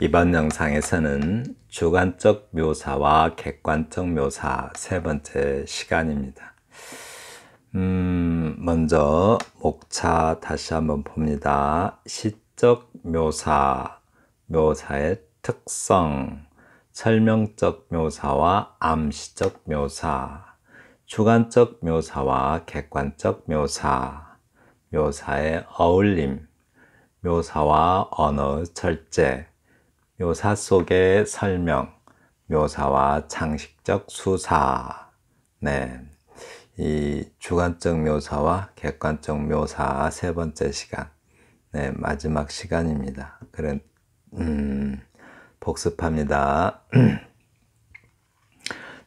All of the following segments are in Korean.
이번 영상에서는 주관적 묘사와 객관적 묘사 세 번째 시간입니다. 음, 먼저 목차 다시 한번 봅니다. 시적 묘사, 묘사의 특성, 설명적 묘사와 암시적 묘사, 주관적 묘사와 객관적 묘사, 묘사의 어울림, 묘사와 언어 철제, 묘사 속의 설명, 묘사와 장식적 수사. 네. 이 주관적 묘사와 객관적 묘사 세 번째 시간. 네, 마지막 시간입니다. 그래, 음, 복습합니다.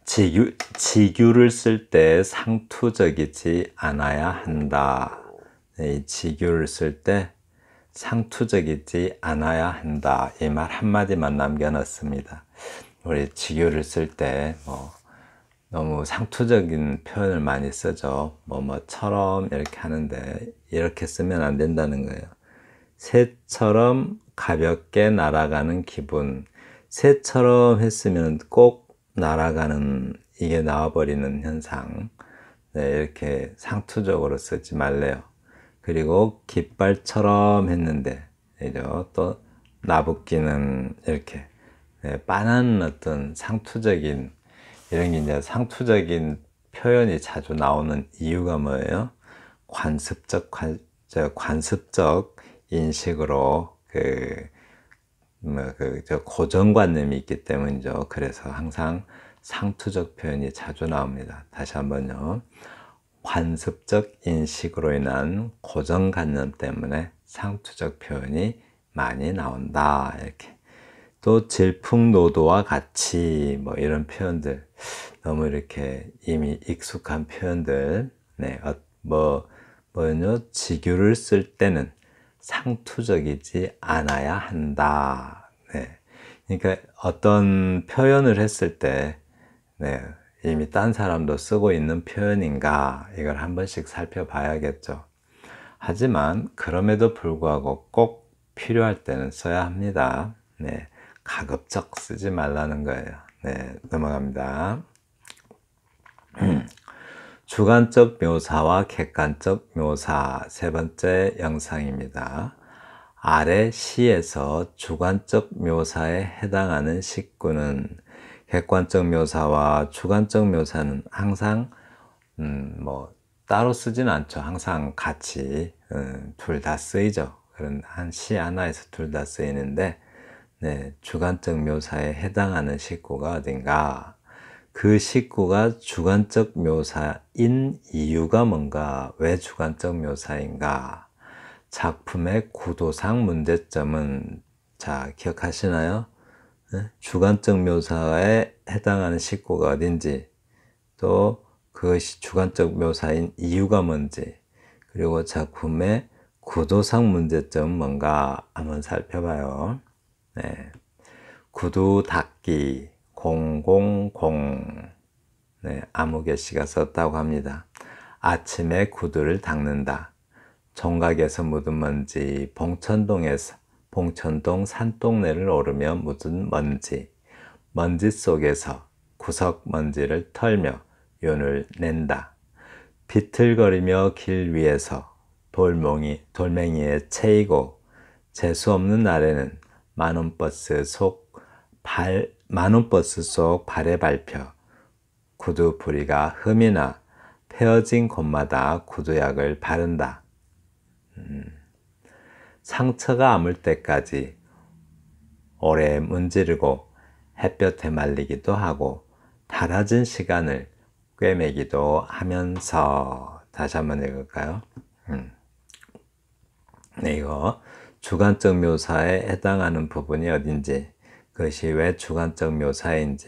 직유, 직유를 쓸 때 상투적이지 않아야 한다. 네, 이 직유를 쓸때 상투적이지 않아야 한다. 이 말 한마디만 남겨놨습니다. 우리 직유를 쓸때 뭐 너무 상투적인 표현을 많이 쓰죠. 뭐뭐처럼 이렇게 하는데 이렇게 쓰면 안 된다는 거예요. 새처럼 가볍게 날아가는 기분. 새처럼 했으면 꼭 날아가는 이게 나와버리는 현상. 네, 이렇게 상투적으로 쓰지 말래요. 그리고 깃발처럼 했는데 그죠? 또 나붓기는 이렇게 네, 빤한 어떤 상투적인 이런 게 이제 상투적인 표현이 자주 나오는 이유가 뭐예요? 관습적 관, 관습적 인식으로 그, 뭐, 그, 저 고정관념이 있기 때문이죠. 그래서 항상 상투적 표현이 자주 나옵니다. 다시 한번요. 관습적 인식으로 인한 고정관념 때문에 상투적 표현이 많이 나온다. 이렇게. 또 질풍노도와 같이 뭐 이런 표현들 너무 이렇게 이미 익숙한 표현들 네, 어, 뭐 뭐요 직유를 쓸 때는 상투적이지 않아야 한다. 네. 그러니까 어떤 표현을 했을 때 네, 이미 딴 사람도 쓰고 있는 표현인가 이걸 한 번씩 살펴봐야겠죠. 하지만 그럼에도 불구하고 꼭 필요할 때는 써야 합니다. 네, 가급적 쓰지 말라는 거예요. 네, 넘어갑니다. 주관적 묘사와 객관적 묘사 세 번째 영상입니다. 아래 시에서 주관적 묘사에 해당하는 식구는 객관적 묘사와 주관적 묘사는 항상 음, 뭐 따로 쓰진 않죠. 항상 같이 음, 둘 다 쓰이죠. 그런 한 시 하나에서 둘 다 쓰이는데 네, 주관적 묘사에 해당하는 식구가 어딘가 그 식구가 주관적 묘사인 이유가 뭔가 왜 주관적 묘사인가 작품의 구도상 문제점은 자 기억하시나요? 네? 주관적 묘사에 해당하는 식구가 어딘지 또 그것이 주관적 묘사인 이유가 뭔지 그리고 작품의 구도상 문제점은 뭔가 한번 살펴봐요. 네. 구두 닦기 000 네, 아무개 씨가 썼다고 합니다. 아침에 구두를 닦는다. 종각에서 묻은 먼지, 봉천동에서 봉천동 산동네를 오르며 묻은 먼지, 먼지 속에서 구석 먼지를 털며 윤을 낸다. 비틀거리며 길 위에서 돌멩이, 돌멩이에 채이고 재수 없는 날에는 만원 버스 속 발, 만원 버스 속 발에 밟혀 구두 부리가 흠이나 헤어진 곳마다 구두약을 바른다. 음. 상처가 아물 때까지 오래 문지르고 햇볕에 말리기도 하고 달아진 시간을 꿰매기도 하면서 다시 한번 읽을까요? 음. 네, 이거 주관적 묘사에 해당하는 부분이 어딘지 그것이 왜 주관적 묘사인지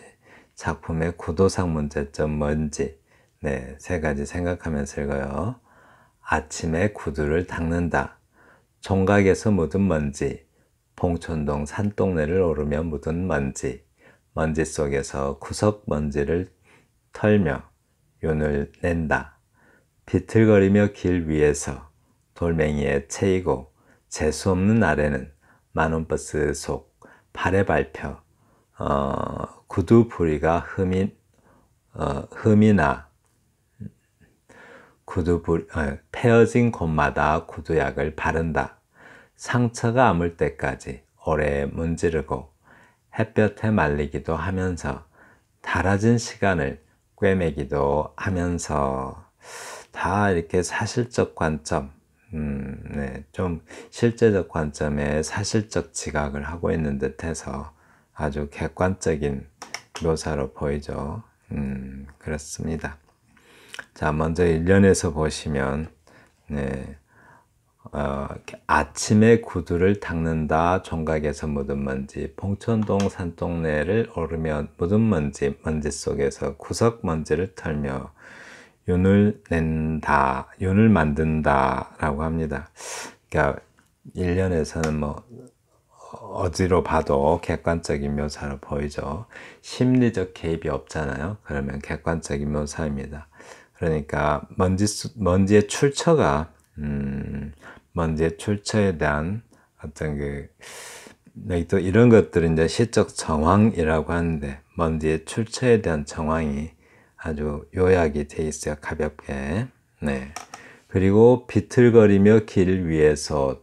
작품의 구도상 문제점 뭔지 네, 세 가지 생각하면서 읽어요. 아침에 구두를 닦는다. 총각에서 묻은 먼지, 봉천동 산동네를 오르며 묻은 먼지, 먼지 속에서 구석 먼지를 털며 윤을 낸다. 비틀거리며 길 위에서 돌멩이에 채이고 재수없는 아래는 만원버스 속 발에 밟혀 어, 구두 부리가 흠이, 어, 흠이나 구두불, 어, 패어진 곳마다 구두약을 바른다. 상처가 아물 때까지 오래 문지르고 햇볕에 말리기도 하면서 달아진 시간을 꿰매기도 하면서 다 이렇게 사실적 관점, 음, 네, 좀 실제적 관점에 사실적 지각을 하고 있는 듯해서 아주 객관적인 묘사로 보이죠. 음, 그렇습니다. 자, 먼저 1년에서 보시면, 네, 어, 아침에 구두를 닦는다. 종각에서 묻은 먼지, 봉천동 산동네를 오르며 묻은 먼지, 먼지 속에서 구석 먼지를 털며 윤을 낸다, 윤을 만든다. 라고 합니다. 그러니까 1년에서는 뭐, 어디로 봐도 객관적인 묘사로 보이죠. 심리적 개입이 없잖아요. 그러면 객관적인 묘사입니다. 그러니까 먼지 먼지의 출처가 음, 먼지의 출처에 대한 어떤 그또 네, 이런 것들은 이제 시적 정황이라고 하는데 먼지의 출처에 대한 정황이 아주 요약이 돼 있어요 가볍게 네 그리고 비틀거리며 길 위에서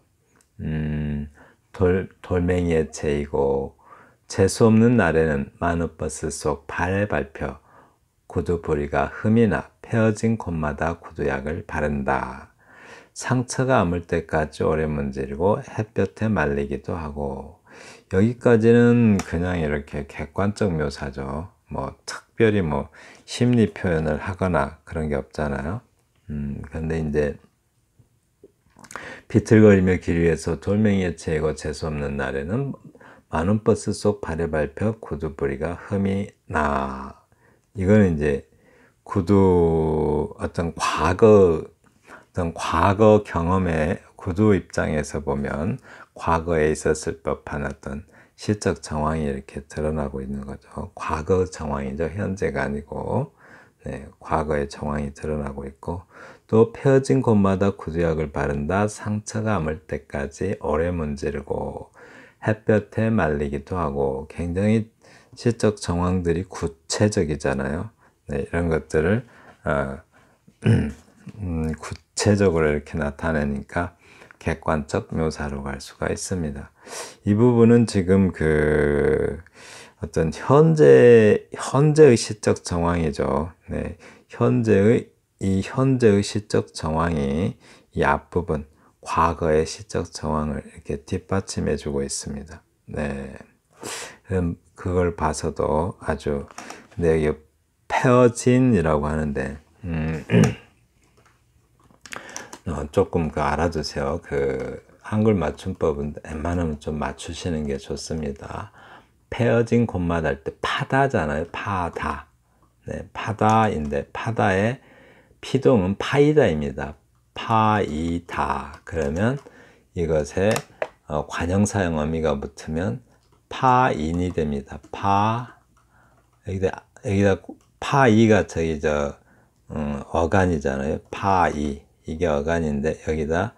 음, 돌, 돌멩이의 채이고 재수없는 날에는 마늘버스속발 밟혀 구두부리가 흠이 나 헤어진 곳마다 구두약을 바른다. 상처가 아물 때까지 오래 문지르고 햇볕에 말리기도 하고 여기까지는 그냥 이렇게 객관적 묘사죠. 뭐 특별히 뭐 심리 표현을 하거나 그런 게 없잖아요. 음, 근데 이제 비틀거리며 길 위에서 돌멩이에 채이고 재수없는 날에는 많은 버스 속 발에 밟혀 고두뿌리가 흠이 나. 이거는 이제 구두 어떤 과거 어떤 과거 경험의 구두 입장에서 보면 과거에 있었을 법한 어떤 실적 정황이 이렇게 드러나고 있는 거죠. 과거 정황이죠. 현재가 아니고 네, 과거의 정황이 드러나고 있고 또 펴진 곳마다 구두약을 바른다 상처가 아물 때까지 오래 문지르고 햇볕에 말리기도 하고 굉장히 실적 정황들이 구체적이잖아요. 네, 이런 것들을 어, 음, 구체적으로 이렇게 나타내니까 객관적 묘사로 갈 수가 있습니다. 이 부분은 지금 그 어떤 현재 현재의 시적 정황이죠. 네, 현재의 이 현재의 시적 정황이 이 앞부분 과거의 시적 정황을 이렇게 뒷받침해 주고 있습니다. 네. 그걸 봐서도 아주 내 옆, 페어진이라고 하는데 음, 음, 어, 조금 그 알아두세요. 그 한글 맞춤법은 웬만하면 좀 맞추시는 게 좋습니다. 페어진 곤맛 할때 파다잖아요. 파다. 네, 파다인데 파다의 피동은 파이다입니다. 파이다. 그러면 이것에 어, 관형사형 어미가 붙으면 파인이 됩니다. 파 여기다 여기다 파이가 저기 저 음, 어간이잖아요. 파이 이게 어간인데 여기다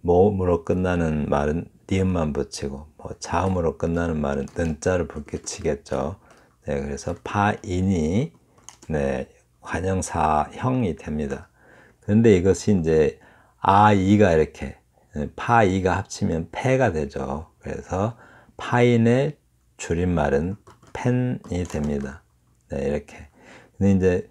모음으로 끝나는 말은 니음만 붙이고 뭐 자음으로 끝나는 말은 는자를 붙여겠죠 네, 그래서 파인이 네, 관형사형이 됩니다. 그런데 이것이 이제 아이가 이렇게 네, 파이가 합치면 패가 되죠. 그래서 파인의 줄임말은 펜이 됩니다. 네, 이렇게. 근데 이제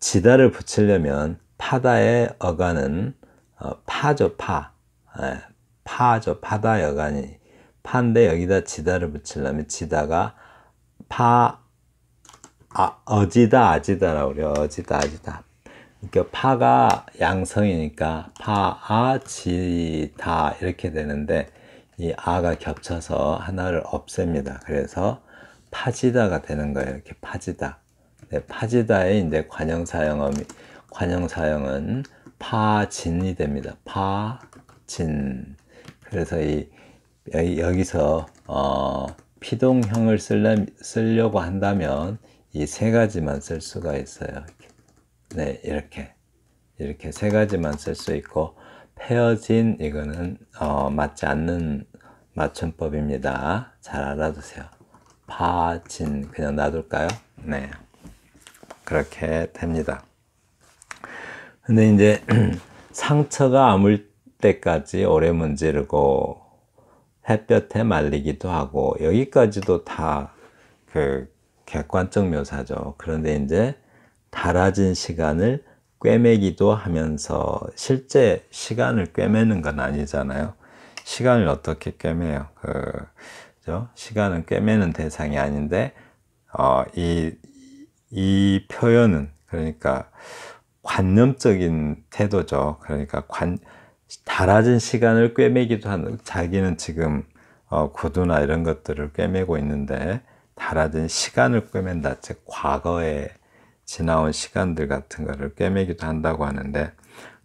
지다를 붙이려면 파다의 어간은 어, 파죠, 파. 네, 파죠, 파다 여간이. 파인데 여기다 지다를 붙이려면 지다가 파, 아, 어지다, 아지다라고 그래요. 어지다, 아지다. 그러니까 파가 양성이니까 파, 아, 지, 다 이렇게 되는데 이 아가 겹쳐서 하나를 없앱니다. 그래서 파지다가 되는 거예요. 이렇게 파지다. 네, 파지다의 이제 관형사형음이 관형사형은 파진이 됩니다. 파진. 그래서 이 여기서 어, 피동형을 쓸래, 쓰려고 한다면 이 세 가지만 쓸 수가 있어요. 네, 이렇게 이렇게 세 가지만 쓸 수 있고 페어진 이거는 어, 맞지 않는 맞춤법입니다. 잘 알아두세요. 파진 그냥 놔둘까요? 네 그렇게 됩니다 근데 이제 상처가 아물 때까지 오래 문지르고 햇볕에 말리기도 하고 여기까지도 다 그 객관적 묘사죠 그런데 이제 달아진 시간을 꿰매기도 하면서 실제 시간을 꿰매는 건 아니잖아요 시간을 어떻게 꿰매요 그 그죠? 시간은 꿰매는 대상이 아닌데 어, 이, 이 표현은 그러니까 관념적인 태도죠. 그러니까 관, 달아진 시간을 꿰매기도 하는 자기는 지금 어, 구두나 이런 것들을 꿰매고 있는데 달아진 시간을 꿰맨다. 즉 과거에 지나온 시간들 같은 거를 꿰매기도 한다고 하는데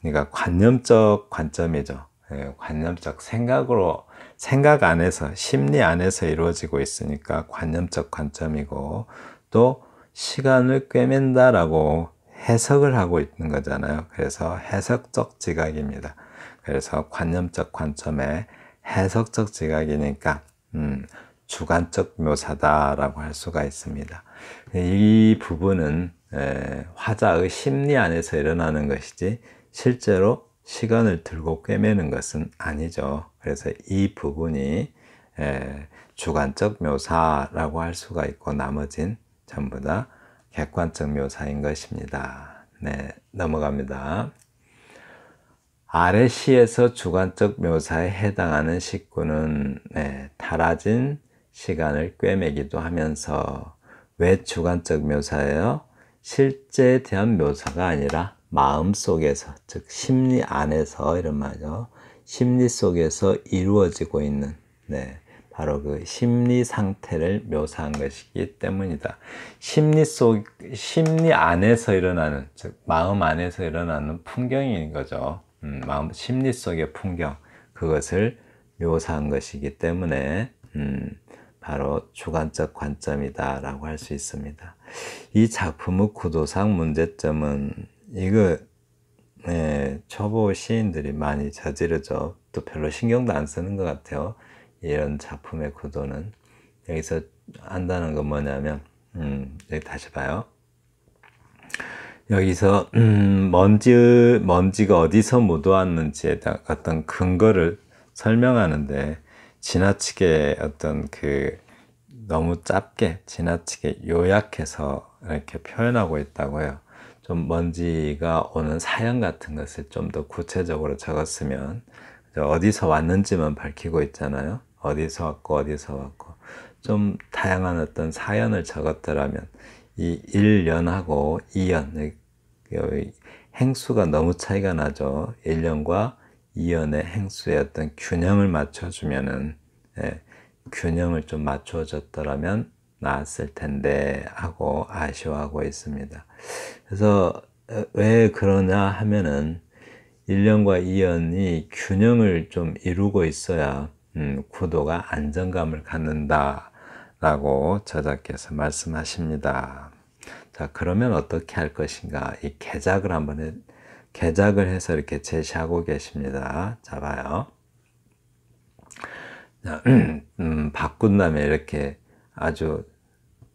그러니까 관념적 관점이죠. 예, 관념적 생각으로 생각 안에서, 심리 안에서 이루어지고 있으니까 관념적 관점이고, 또 시간을 꿰맨다라고 해석을 하고 있는 거잖아요. 그래서 해석적 지각입니다. 그래서 관념적 관점에 해석적 지각이니까, 음, 주관적 묘사다라고 할 수가 있습니다. 이 부분은 화자의 심리 안에서 일어나는 것이지 실제로 시간을 들고 꿰매는 것은 아니죠. 그래서 이 부분이 주관적 묘사라고 할 수가 있고 나머진 전부 다 객관적 묘사인 것입니다. 네, 넘어갑니다. 아래 시에서 주관적 묘사에 해당하는 식구는 네, 달아진 시간을 꿰매기도 하면서 왜 주관적 묘사예요? 실제에 대한 묘사가 아니라 마음속에서 즉 심리 안에서 이런 말이죠. 심리 속에서 이루어지고 있는 네, 바로 그 심리 상태를 묘사한 것이기 때문이다. 심리 속, 심리 안에서 일어나는, 즉, 마음 안에서 일어나는 풍경인 거죠. 음, 마음, 심리 속의 풍경, 그것을 묘사한 것이기 때문에, 음, 바로 주관적 관점이다라고 할 수 있습니다. 이 작품의 구도상 문제점은, 이거, 네, 초보 시인들이 많이 저지르죠. 또 별로 신경도 안 쓰는 것 같아요. 이런 작품의 구도는. 여기서 한다는 건 뭐냐면, 음, 여기 다시 봐요. 여기서, 음, 먼지, 먼지가 어디서 묻어왔는지에 어떤 근거를 설명하는데, 지나치게 어떤 그, 너무 짧게, 지나치게 요약해서 이렇게 표현하고 있다고 해요. 좀 먼지가 오는 사연 같은 것을 좀 더 구체적으로 적었으면 어디서 왔는지만 밝히고 있잖아요. 어디서 왔고 어디서 왔고 좀 다양한 어떤 사연을 적었더라면 이 1년하고 2년 행수가 너무 차이가 나죠. 1년과 2년의 행수의 어떤 균형을 맞춰주면은 예, 균형을 좀 맞춰줬더라면 나았을 텐데 하고 아쉬워하고 있습니다. 그래서 어, 왜 그러냐 하면은 1년과 2년이 균형을 좀 이루고 있어야 음, 구도가 안정감을 갖는다라고 저자께서 말씀하십니다. 자, 그러면 어떻게 할 것인가? 이 개작을 한번 해, 개작을 해서 이렇게 제시하고 계십니다. 자, 봐요. 자, 음, 바꾼 다음에 이렇게 아주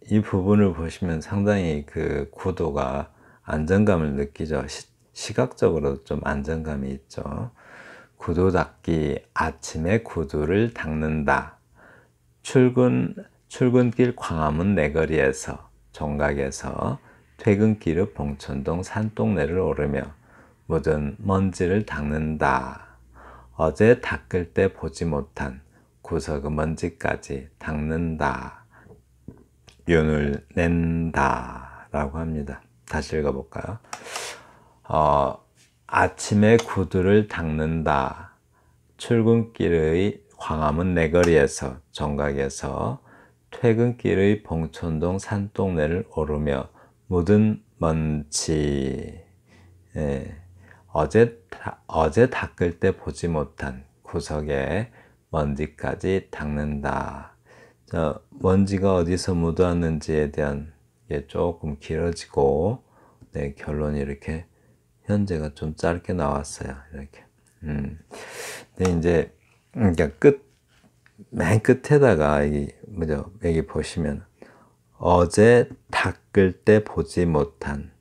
이 부분을 보시면 상당히 그 구도가 안정감을 느끼죠. 시, 각적으로좀 안정감이 있죠. 구두 닦기, 아침에 구두를 닦는다. 출근, 출근길 광화문 내거리에서, 종각에서 퇴근길의 봉천동 산동네를 오르며 묻은 먼지를 닦는다. 어제 닦을 때 보지 못한 구석의 먼지까지 닦는다. 연을 낸다라고 합니다. 다시 읽어볼까요? 어, 아침에 구두를 닦는다. 출근길의 광화문 내거리에서 정각에서 퇴근길의 봉천동 산동네를 오르며 묻은 먼지 예, 어제 어제 닦을 때 보지 못한 구석에 먼지까지 닦는다. 자, 먼지가 어디서 묻어왔는지에 대한 게 조금 길어지고, 네, 결론이 이렇게, 현재가 좀 짧게 나왔어요. 이렇게. 음. 근 이제, 그러니까 끝, 맨 끝에다가, 여기, 뭐죠, 여기 보시면, 어제 닦을 때 보지 못한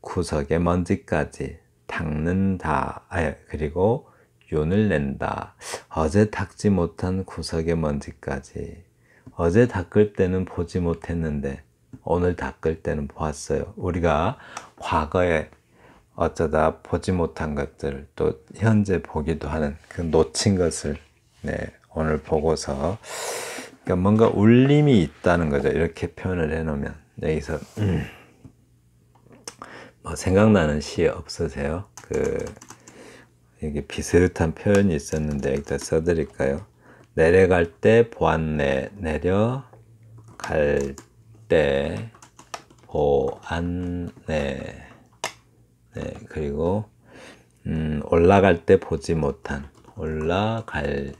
구석의 먼지까지 닦는다. 아, 예, 그리고 윤을 낸다. 어제 닦지 못한 구석의 먼지까지 어제 닦을 때는 보지 못했는데 오늘 닦을 때는 보았어요. 우리가 과거에 어쩌다 보지 못한 것들 또 현재 보기도 하는 그 놓친 것을 네, 오늘 보고서 그러니까 뭔가 울림이 있다는 거죠. 이렇게 표현을 해놓으면 여기서 네, 음, 뭐 생각나는 시 없으세요? 그 이게 비슷한 표현이 있었는데 일단 써드릴까요? 내려갈 때보았네 내려갈 때보았내 네, 그리고 음, 올라갈 때 보지 못한 올라갈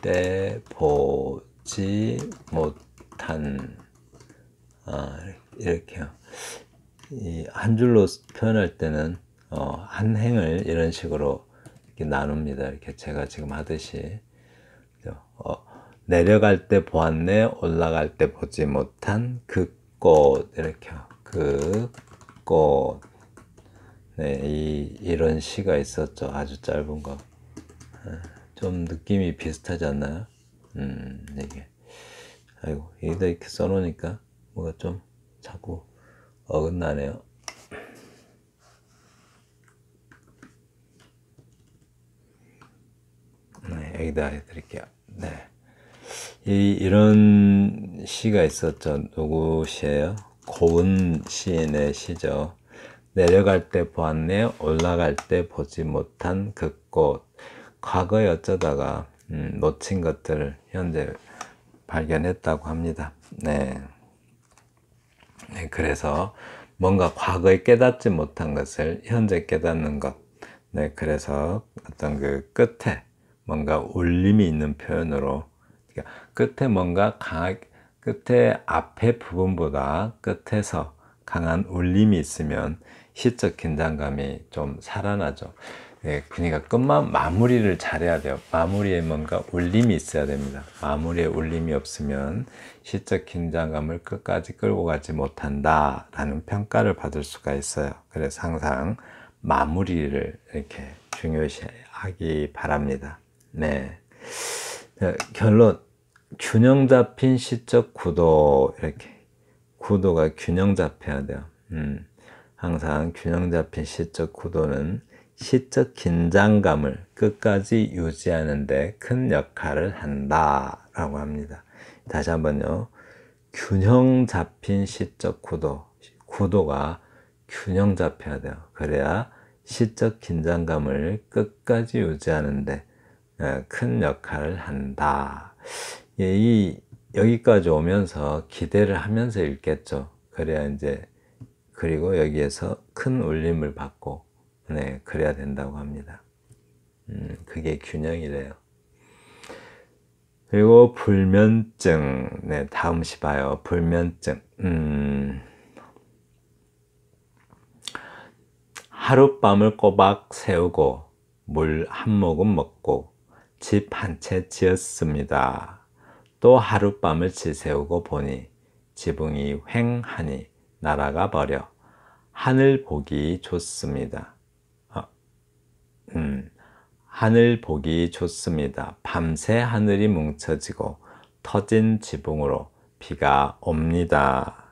때 보지 못한 아, 이렇게요. 이한 줄로 표현할 때는 어, 한 행을 이런 식으로 이렇게 나눕니다. 이렇게 제가 지금 하듯이 어, 내려갈 때 보았네 올라갈 때 보지 못한 그 꽃 이렇게 그꽃 네, 이, 이런 시가 있었죠. 아주 짧은 거. 아, 좀 느낌이 비슷하지 않나요? 음, 이게. 아이고, 여기 이렇게 써놓으니까 뭐가 좀 자꾸 어긋나네요. 이야기다 해드릴게요. 네. 이, 이런 시가 있었죠. 누구 시예요? 고은 시인의 시죠. 내려갈 때 보았네, 올라갈 때 보지 못한 그 꽃. 과거에 어쩌다가 음, 놓친 것들을 현재 발견했다고 합니다. 네. 네. 그래서 뭔가 과거에 깨닫지 못한 것을 현재 깨닫는 것. 네, 그래서 어떤 그 끝에 뭔가 울림이 있는 표현으로 그러니까 끝에 뭔가 강하게 끝에 앞에 부분보다 끝에서 강한 울림이 있으면 시적 긴장감이 좀 살아나죠. 예, 그러니까 끝만 마무리를 잘해야 돼요. 마무리에 뭔가 울림이 있어야 됩니다. 마무리에 울림이 없으면 시적 긴장감을 끝까지 끌고 가지 못한다라는 평가를 받을 수가 있어요. 그래서 항상 마무리를 이렇게 중요시하기 바랍니다. 네. 네. 결론 균형 잡힌 시적 구도 이렇게 구도가 균형 잡혀야 돼요. 음. 항상 균형 잡힌 시적 구도는 시적 긴장감을 끝까지 유지하는데 큰 역할을 한다라고 합니다. 다시 한번요. 균형 잡힌 시적 구도, 구도가 균형 잡혀야 돼요. 그래야 시적 긴장감을 끝까지 유지하는데 예, 큰 역할을 한다. 예, 이 여기까지 오면서 기대를 하면서 읽겠죠. 그래야 이제 그리고 여기에서 큰 울림을 받고 네 그래야 된다고 합니다. 음, 그게 균형이래요. 그리고 불면증 네 다음 시 봐요. 불면증 음, 하룻밤을 꼬박 세우고 물 한 모금 먹고 집한채 지었습니다. 또 하룻밤을 지새우고 보니 지붕이 횡하니 날아가 버려 하늘 보기 좋습니다. 아, 음, 하늘 보기 좋습니다. 밤새 하늘이 뭉쳐지고 터진 지붕으로 비가 옵니다.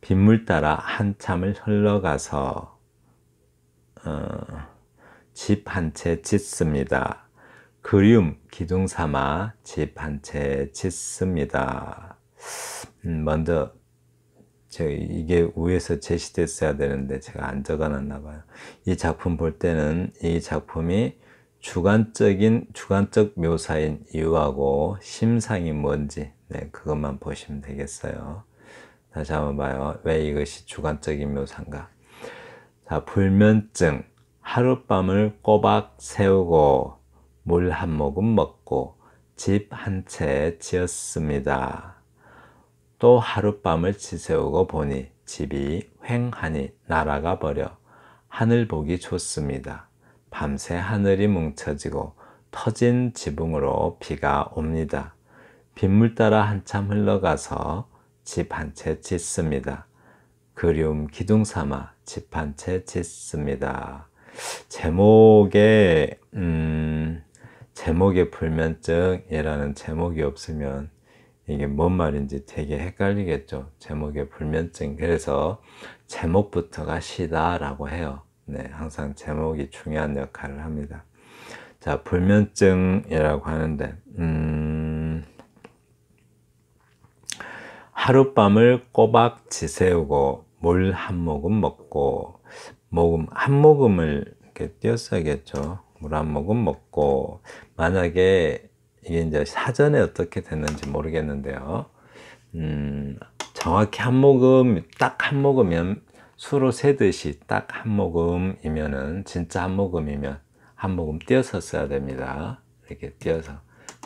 빗물 따라 한참을 흘러가서 어, 집한 채 짓습니다. 그리움 기둥 삼아 집 한 채 짓습니다. 음, 먼저 제 이게 위에서 제시됐어야 되는데 제가 안 적어놨나 봐요. 이 작품 볼 때는 이 작품이 주관적인 주관적 묘사인 이유하고 심상이 뭔지 네, 그것만 보시면 되겠어요. 다시 한번 봐요. 왜 이것이 주관적인 묘사인가? 자, 불면증 하룻밤을 꼬박 세우고 물한 모금 먹고 집 한 채 지었습니다. 또 하룻밤을 지새우고 보니 집이 횡하니 날아가 버려 하늘 보기 좋습니다. 밤새 하늘이 뭉쳐지고 터진 지붕으로 비가 옵니다. 빗물 따라 한참 흘러가서 집 한 채 짓습니다. 그리움 기둥 삼아 집 한 채 짓습니다. 제목에 음... 제목에 불면증이라는 제목이 없으면 이게 뭔 말인지 되게 헷갈리겠죠. 제목에 불면증. 그래서 제목부터가 시다라고 해요. 네, 항상 제목이 중요한 역할을 합니다. 자, 불면증이라고 하는데, 음, 하룻밤을 꼬박 지새우고 물 한 모금 먹고, 모금, 한 모금을 이렇게 띄어써야겠죠. 물한 모금 먹고 만약에 이게 이제 사전에 어떻게 됐는지 모르겠는데요. 음, 정확히 한 모금 딱 한 모금이면 술을 세듯이 딱 한 모금이면은 진짜 한 모금이면 한 모금 띄어서 써야 됩니다. 이렇게 띄어서.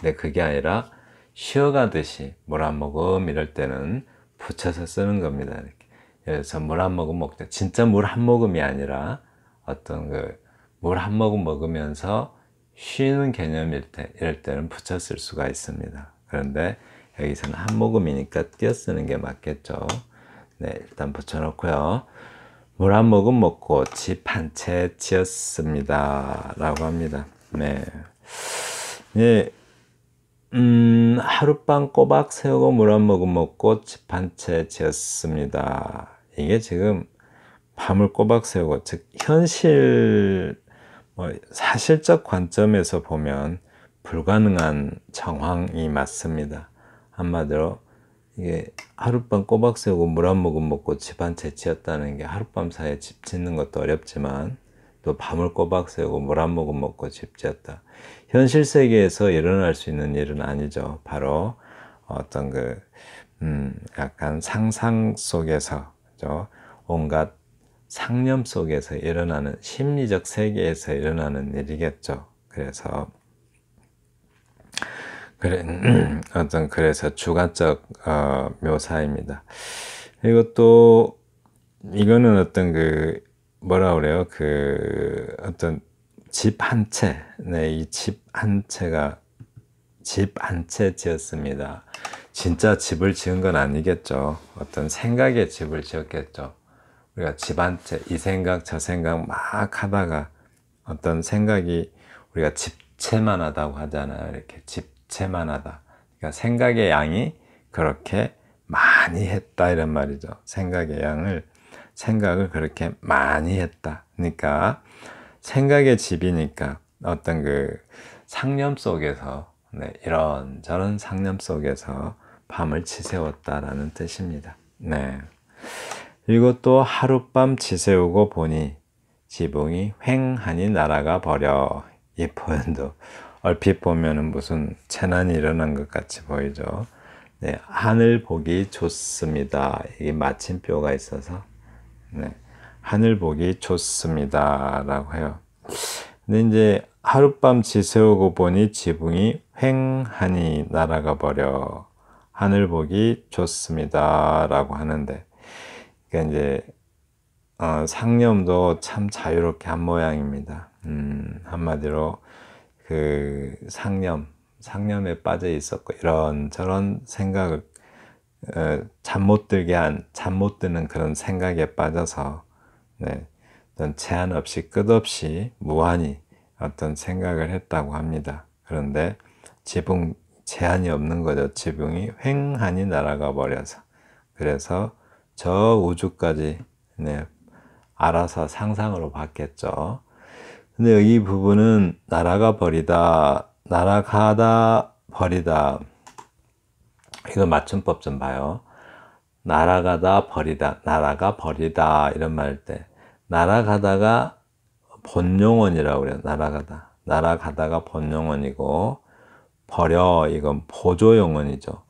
근데 그게 아니라 쉬어가듯이 물 한 모금 이럴 때는 붙여서 쓰는 겁니다. 이렇게. 그래서 물 한 모금 먹자 진짜 물 한 모금이 아니라 어떤 그 물한 모금 먹으면서 쉬는 개념일 때, 이럴 때는 붙였을 수가 있습니다. 그런데 여기서는 한 모금이니까 띄어 쓰는 게 맞겠죠. 네, 일단 붙여놓고요. 물 한 모금 먹고 집 한 채 지었습니다. 라고 합니다. 네. 예, 음, 하룻밤 꼬박 세우고 물 한 모금 먹고 집 한 채 지었습니다. 이게 지금 밤을 꼬박 세우고, 즉, 현실 뭐 사실적 관점에서 보면 불가능한 정황이 맞습니다. 한마디로 이게 하룻밤 꼬박 새고물 한 모금 먹고 집안 재치였다는 게 하룻밤 사이에 집 짓는 것도 어렵지만 또 밤을 꼬박 새고물 한 모금 먹고 집지다 현실 세계에서 일어날 수 있는 일은 아니죠. 바로 어떤 그, 음, 약간 상상 속에서, 죠 온갖 상념 속에서 일어나는 심리적 세계에서 일어나는 일이겠죠. 그래서 그래, 어떤 그래서 주관적 어, 묘사입니다. 그리고 또 이거는 어떤 그 뭐라 그래요? 그 어떤 집 한 채, 네, 이 집 한 채가 집 한 채 지었습니다. 진짜 집을 지은 건 아니겠죠. 어떤 생각의 집을 지었겠죠. 우리가 집안채, 이 생각, 저 생각 막 하다가 어떤 생각이 우리가 집채만 하다고 하잖아요. 이렇게 집채만 하다. 그러니까 생각의 양이 그렇게 많이 했다 이런 말이죠. 생각의 양을 생각을 그렇게 많이 했다. 그러니까 생각의 집이니까 어떤 그 상념 속에서 네, 이런 저런 상념 속에서 밤을 지새웠다라는 뜻입니다. 네. 이것도 하룻밤 지새우고 보니 지붕이 횡하니 날아가 버려. 이 표현도 얼핏 보면은 무슨 재난이 일어난 것 같이 보이죠. 네, 하늘 보기 좋습니다. 이게 마침표가 있어서 네, 하늘 보기 좋습니다라고 해요. 근데 이제 하룻밤 지새우고 보니 지붕이 횡하니 날아가 버려. 하늘 보기 좋습니다라고 하는데 그러니까 이제 어, 상념도 참 자유롭게 한 모양입니다. 음, 한마디로 그 상념, 상념에 빠져 있었고 이런 저런 생각을 어, 잠못 들게 한, 잠 못 드는 그런 생각에 빠져서 네, 어떤 제한 없이 끝없이 무한히 어떤 생각을 했다고 합니다. 그런데 지붕 제한이 없는 거죠. 지붕이 횡하니 날아가 버려서 그래서 저 우주까지 네, 알아서 상상으로 봤겠죠. 근데 여 부분은 날아가 버리다, 날아가다 버리다. 이거 맞춤법 좀 봐요. 날아가다 버리다, 날아가 버리다 이런 말때 날아가다가 본용언이라고 그래요. 날아가다. 날아가다가 본용언이고 버려 이건 보조용언이죠.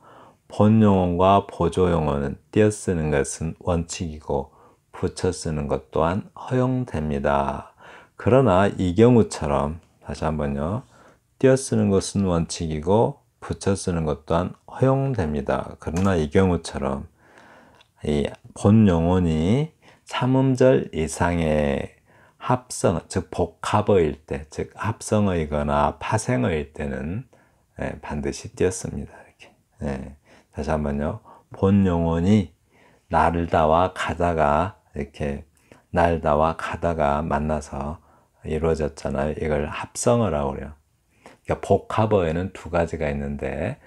본용어와 보조용어는 띄어쓰는 것은 원칙이고 붙여쓰는 것 또한 허용됩니다. 그러나 이 경우처럼 다시 한번요. 띄어쓰는 것은 원칙이고 붙여쓰는 것 또한 허용됩니다. 그러나 이 경우처럼 이 본용어니 삼음절 이상의 합성, 즉 복합어일 때, 즉 합성어이거나 파생어일 때는 예, 반드시 띄었습니다. 이렇게. 예. 다시 한번요. 본 영혼이 날다와 가다가 이렇게 날다와 가다가 만나서 이루어졌잖아요. 이걸 합성을 하고 그래요. 그러니까 복합어에는 두 가지가 있는데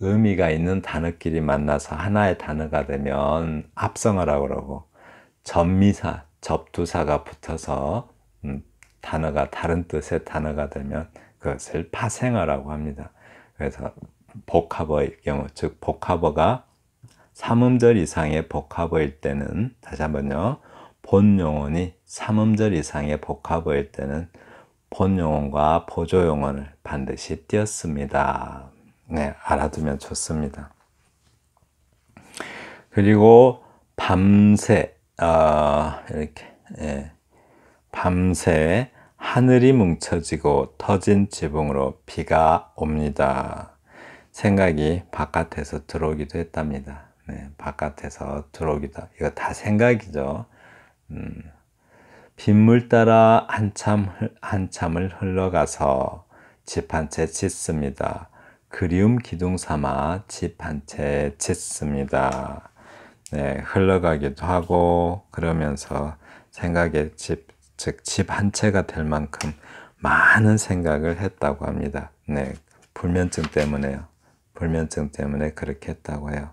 의미가 있는 단어끼리 만나서 하나의 단어가 되면 합성을 하고 그러고 전미사, 접두사가 붙어서 음, 단어가 다른 뜻의 단어가 되면 그것을 파생어라고 합니다. 그래서 복합어일 경우, 즉 복합어가 삼음절 이상의 복합어일 때는 다시 한번요. 본 용언이 3음절 이상의 복합어일 때는 본 용언과 보조 용언을 반드시 띄었습니다. 네, 알아두면 좋습니다. 그리고 밤새 어, 이렇게 예, 밤새 하늘이 뭉쳐지고 터진 지붕으로 비가 옵니다. 생각이 바깥에서 들어오기도 했답니다. 네, 바깥에서 들어오기도 이거 다 생각이죠. 음, 빗물 따라 한참 한참을 흘러가서 집 한 채 짓습니다. 그리움 기둥 삼아 집 한 채 짓습니다. 네, 흘러가기도 하고 그러면서 생각의 집, 즉 집 한 채가 될 만큼 많은 생각을 했다고 합니다. 네, 불면증 때문에요. 불면증 때문에 그렇게 했다고 해요.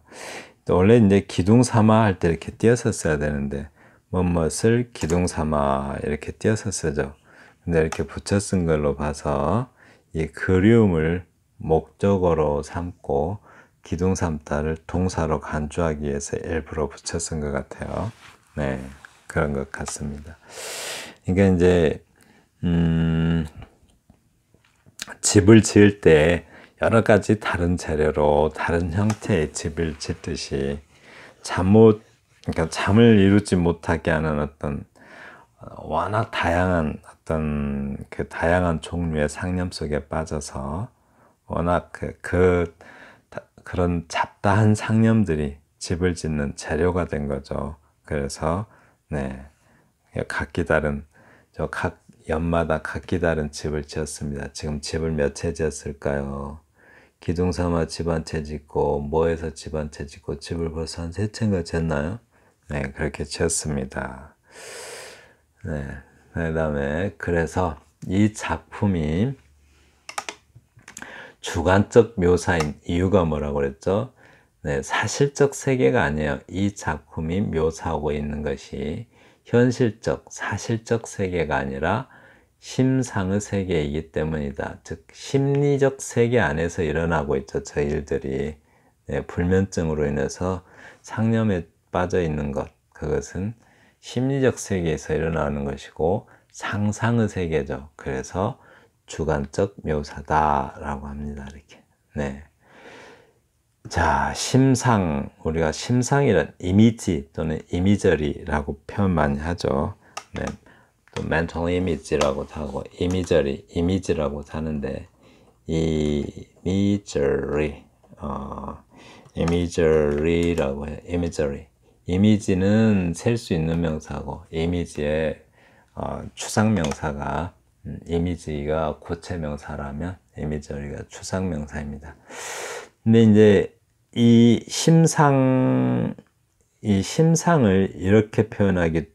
원래 이제 기둥 삼아 할 때 이렇게 띄어서 써야 되는데 뭐뭇을 기둥 삼아 이렇게 띄어서 쓰죠. 근데 이렇게 붙여 쓴 걸로 봐서 이 그리움을 목적어로 삼고 기둥 삼다를 동사로 간주하기 위해서 일부러 붙여 쓴 것 같아요. 네, 그런 것 같습니다. 그러니까 이제 음, 집을 지을 때 여러 가지 다른 재료로 다른 형태의 집을 짓듯이 잠 못 그러니까 잠을 이루지 못하게 하는 어떤 어, 워낙 다양한 어떤 그 다양한 종류의 상념 속에 빠져서 워낙 그, 그 그런 잡다한 상념들이 집을 짓는 재료가 된 거죠. 그래서 네 각기 다른 저 각 연마다 각기 다른 집을 지었습니다. 지금 집을 몇 채 지었을까요? 기둥 삼아 집 한 채 짓고 뭐에서집 한 채 짓고 집을 벌써 한 세 채인가 짓나요? 네, 그렇게 지습니다 네, 그다음에 그래서 이 작품이 주관적 묘사인 이유가 뭐라고 그랬죠? 네, 사실적 세계가 아니에요. 이 작품이 묘사하고 있는 것이 현실적, 사실적 세계가 아니라 심상의 세계이기 때문이다. 즉 심리적 세계 안에서 일어나고 있죠. 저 일들이 네, 불면증으로 인해서 상념에 빠져 있는 것 그것은 심리적 세계에서 일어나는 것이고 상상의 세계죠. 그래서 주관적 묘사다라고 합니다. 이렇게 네. 자, 심상, 우리가 심상이란 이미지 또는 이미저리라고 표현 많이 하죠. 네, 또 그 mental image라고 하고 imagery, image라고 하는데 imagery, 어, imagery라고 해요. imagery. 이미지는 셀 수 있는 명사고 이미지의 어, 추상 명사가 음, 이미지가 고체 명사라면 이미지가 추상 명사입니다. 근데 이제 이 심상 이 심상을 이렇게 표현하기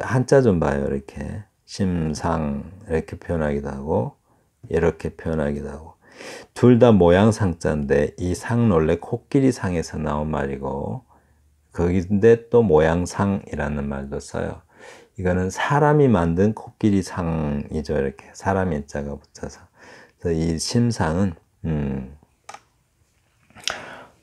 한자 좀 봐요. 이렇게 심상 이렇게 표현하기도 하고 이렇게 표현하기도 하고 둘 다 모양 상자인데 이 상 원래 코끼리 상에서 나온 말이고 거기인데 또 모양상이라는 말도 써요. 이거는 사람이 만든 코끼리 상이죠. 이렇게 사람의 자가 붙어서 그래서 이 심상은 음,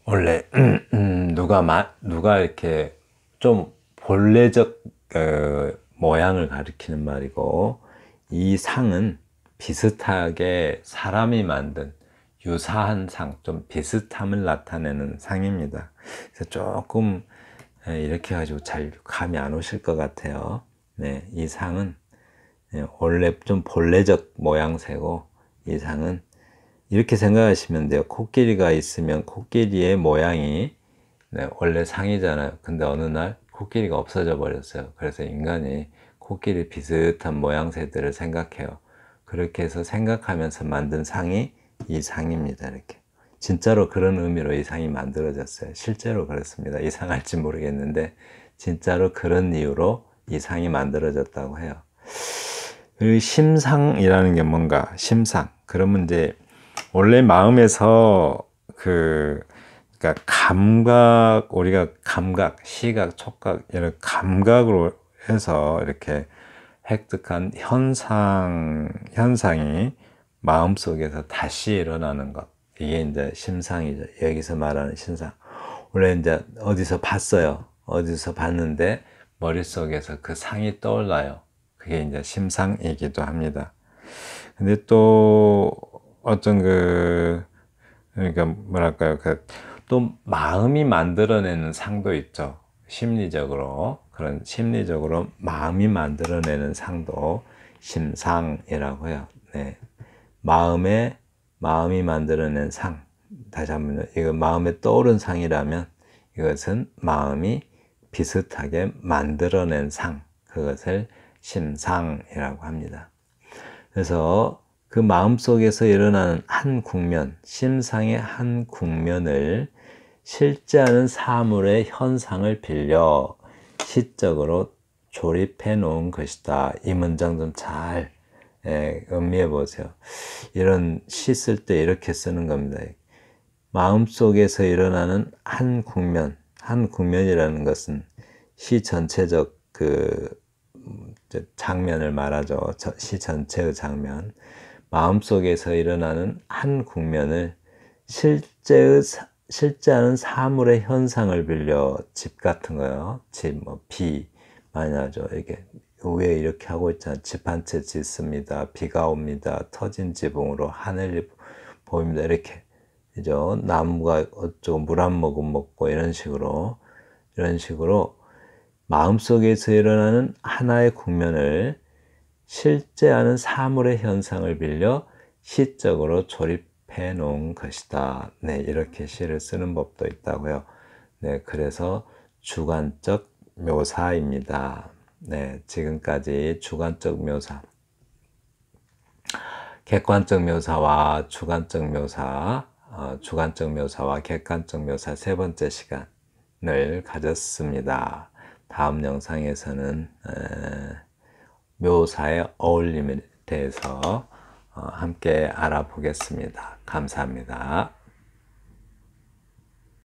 원래 음, 음, 누가 마, 누가 이렇게 좀 본래적 그 모양을 가리키는 말이고 이 상은 비슷하게 사람이 만든 유사한 상, 좀 비슷함을 나타내는 상입니다. 그래서 조금 어, 이렇게 가지고 잘 감이 안 오실 것 같아요. 네, 이 상은 예, 원래 좀 본래적 모양새고 이 상은 이렇게 생각하시면 돼요. 코끼리가 있으면 코끼리의 모양이 네, 원래 상이잖아요. 근데 어느 날 코끼리가 없어져 버렸어요. 그래서 인간이 코끼리 비슷한 모양새들을 생각해요. 그렇게 해서 생각하면서 만든 상이 이 상입니다. 이렇게. 진짜로 그런 의미로 이 상이 만들어졌어요. 실제로 그렇습니다. 이상할지 모르겠는데, 진짜로 그런 이유로 이 상이 만들어졌다고 해요. 그리고 심상이라는 게 뭔가, 심상. 그러면 이제, 원래 마음에서 그, 그러니까 감각 우리가 감각 시각 촉각 이런 감각으로 해서 이렇게 획득한 현상 현상이 마음속에서 다시 일어나는 것 이게 이제 심상이죠 여기서 말하는 심상 원래 이제 어디서 봤어요 어디서 봤는데 머릿속에서 그 상이 떠올라요 그게 이제 심상이기도 합니다 근데 또 어떤 그 그러니까 뭐랄까요 그또 마음이 만들어내는 상도 있죠. 심리적으로 그런 심리적으로 마음이 만들어내는 상도 심상이라고 해요. 네. 마음에 마음이 만들어낸 상 다시 한번 이거 마음에 떠오른 상이라면 이것은 마음이 비슷하게 만들어낸 상 그것을 심상이라고 합니다. 그래서 그 마음 속에서 일어나는 한 국면, 심상의 한 국면을 실제 하는 사물의 현상을 빌려 시적으로 조립해 놓은 것이다. 이 문장 좀잘 예, 음미해 보세요. 이런 시 쓸 때 이렇게 쓰는 겁니다. 마음속에서 일어나는 한 국면, 한 국면이라는 것은 시 전체적 그 장면을 말하죠. 시 전체의 장면. 마음속에서 일어나는 한 국면을 실제의 실제 하는 사물의 현상을 빌려 집 같은 거요. 집, 뭐, 비, 많이 하죠. 이게 위에 이렇게 하고 있잖아집 한 채 짓습니다. 비가 옵니다. 터진 지붕으로 하늘이 보입니다. 이렇게. 그죠? 나무가 어쩌고 물 한 모금 먹고 이런 식으로, 이런 식으로 마음속에서 일어나는 하나의 국면을 실제 하는 사물의 현상을 빌려 시적으로 조립 해 놓은 것이다. 네, 이렇게 시를 쓰는 법도 있다고요. 네, 그래서 주관적 묘사입니다. 네, 지금까지 주관적 묘사. 객관적 묘사와 주관적 묘사, 어, 주관적 묘사와 객관적 묘사 세 번째 시간을 가졌습니다. 다음 영상에서는 에, 묘사의 어울림에 대해서 어, 함께 알아보겠습니다. 감사합니다.